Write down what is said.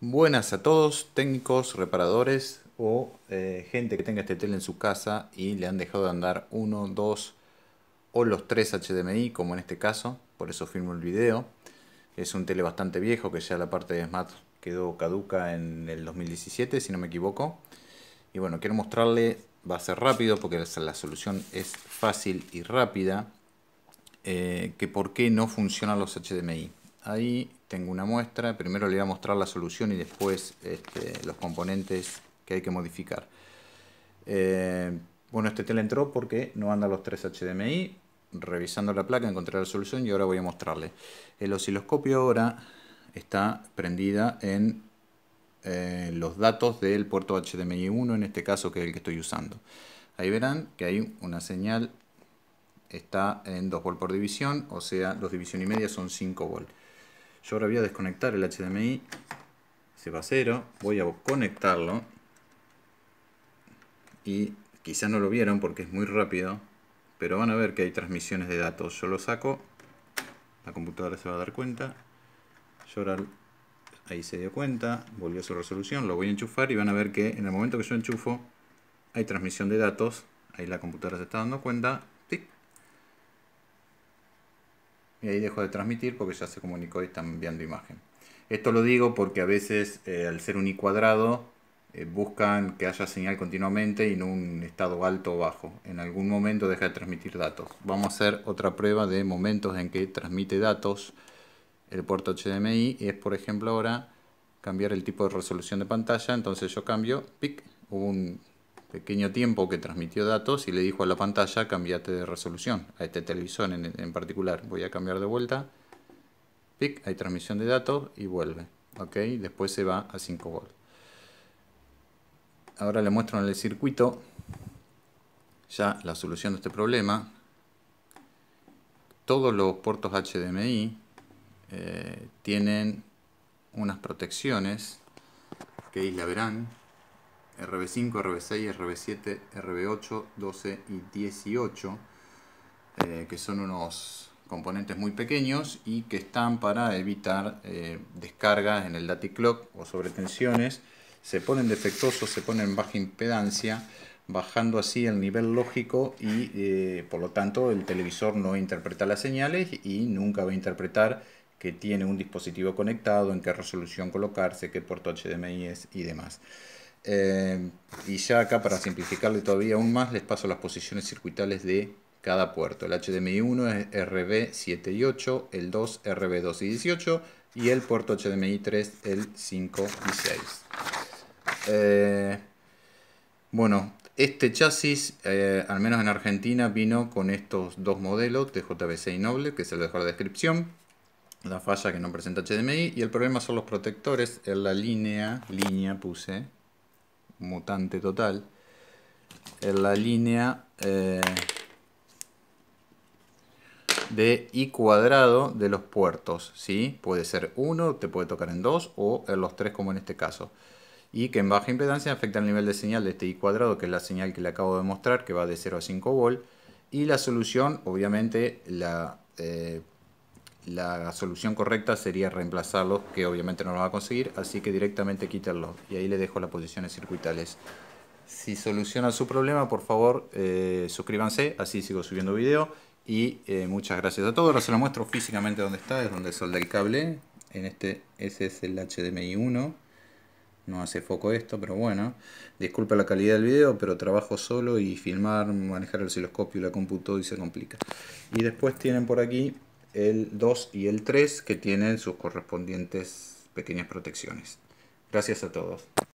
Buenas a todos, técnicos, reparadores o eh, gente que tenga este tele en su casa y le han dejado de andar uno, dos o los tres HDMI, como en este caso, por eso firmo el video. Es un tele bastante viejo que ya la parte de Smart quedó caduca en el 2017, si no me equivoco. Y bueno, quiero mostrarle, va a ser rápido porque la solución es fácil y rápida, eh, que por qué no funcionan los HDMI. ahí tengo una muestra, primero le voy a mostrar la solución y después este, los componentes que hay que modificar. Eh, bueno, este tele entró porque no anda los 3 HDMI. Revisando la placa encontré la solución y ahora voy a mostrarle. El osciloscopio ahora está prendida en eh, los datos del puerto HDMI 1, en este caso que es el que estoy usando. Ahí verán que hay una señal, está en 2 volts por división, o sea, 2 división y media son 5 volts. Yo ahora voy a desconectar el HDMI. Se va a cero. Voy a conectarlo. Y quizás no lo vieron porque es muy rápido. Pero van a ver que hay transmisiones de datos. Yo lo saco. La computadora se va a dar cuenta. ahí se dio cuenta. Volvió a su resolución. Lo voy a enchufar y van a ver que en el momento que yo enchufo hay transmisión de datos. Ahí la computadora se está dando cuenta y ahí dejo de transmitir porque ya se comunicó y están viendo imagen. Esto lo digo porque a veces eh, al ser un I cuadrado eh, buscan que haya señal continuamente y no un estado alto o bajo. En algún momento deja de transmitir datos. Vamos a hacer otra prueba de momentos en que transmite datos el puerto HDMI. es por ejemplo ahora cambiar el tipo de resolución de pantalla. Entonces yo cambio, pic, un pequeño tiempo que transmitió datos y le dijo a la pantalla cambiate de resolución, a este televisor en, en particular. Voy a cambiar de vuelta, pic, hay transmisión de datos y vuelve. ok Después se va a 5 volts. Ahora le muestro en el circuito ya la solución de este problema. Todos los puertos HDMI eh, tienen unas protecciones que ahí la verán RB5, RB6, RB7, RB8, 12 y 18, eh, que son unos componentes muy pequeños y que están para evitar eh, descargas en el Dati Clock o sobretensiones. Se ponen defectuosos, se ponen baja impedancia, bajando así el nivel lógico y eh, por lo tanto el televisor no interpreta las señales y nunca va a interpretar que tiene un dispositivo conectado, en qué resolución colocarse, qué puerto HDMI es y demás. Eh, y ya acá para simplificarle todavía aún más, les paso las posiciones circuitales de cada puerto. El HDMI1 es RB7 y 8, el 2 RB2 y 18 y el puerto HDMI3 el 5 y 6. Eh, bueno, este chasis, eh, al menos en Argentina, vino con estos dos modelos de JBC y Noble, que se lo dejo en la descripción. La falla que no presenta HDMI y el problema son los protectores en la línea, línea puse, mutante total, en la línea eh, de i cuadrado de los puertos. si Puede ser uno te puede tocar en dos o en los tres como en este caso. Y que en baja impedancia afecta el nivel de señal de este i cuadrado, que es la señal que le acabo de mostrar, que va de 0 a 5 volt. Y la solución, obviamente, la... Eh, la solución correcta sería reemplazarlos, que obviamente no lo va a conseguir, así que directamente quitarlos. Y ahí le dejo las posiciones circuitales. Si soluciona su problema, por favor, eh, suscríbanse, así sigo subiendo video. Y eh, muchas gracias a todos. Ahora se lo muestro físicamente donde está, es donde solda el cable. En este, ese es el HDMI 1. No hace foco esto, pero bueno. Disculpa la calidad del video, pero trabajo solo y filmar, manejar el osciloscopio y la computadora y se complica. Y después tienen por aquí el 2 y el 3 que tienen sus correspondientes pequeñas protecciones. Gracias a todos.